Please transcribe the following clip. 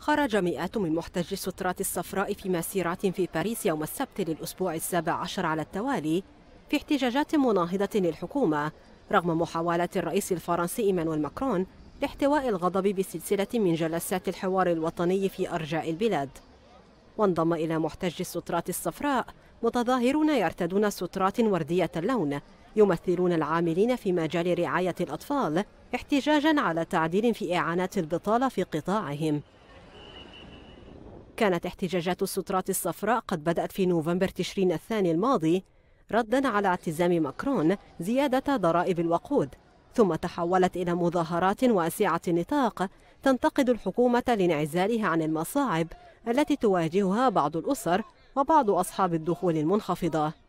خرج مئات من محتجي السترات الصفراء في مسيرات في باريس يوم السبت للأسبوع السابع عشر على التوالي في احتجاجات مناهضة للحكومة رغم محاولة الرئيس الفرنسي إيمانويل ماكرون لاحتواء الغضب بسلسلة من جلسات الحوار الوطني في أرجاء البلاد وانضم إلى محتجي السترات الصفراء متظاهرون يرتدون سترات وردية اللون يمثلون العاملين في مجال رعاية الأطفال احتجاجا على تعديل في إعانات البطالة في قطاعهم كانت احتجاجات السترات الصفراء قد بدأت في نوفمبر تشرين الثاني الماضي ردا على اعتزام ماكرون زيادة ضرائب الوقود ثم تحولت إلى مظاهرات واسعة النطاق تنتقد الحكومة لانعزالها عن المصاعب التي تواجهها بعض الأسر وبعض أصحاب الدخول المنخفضة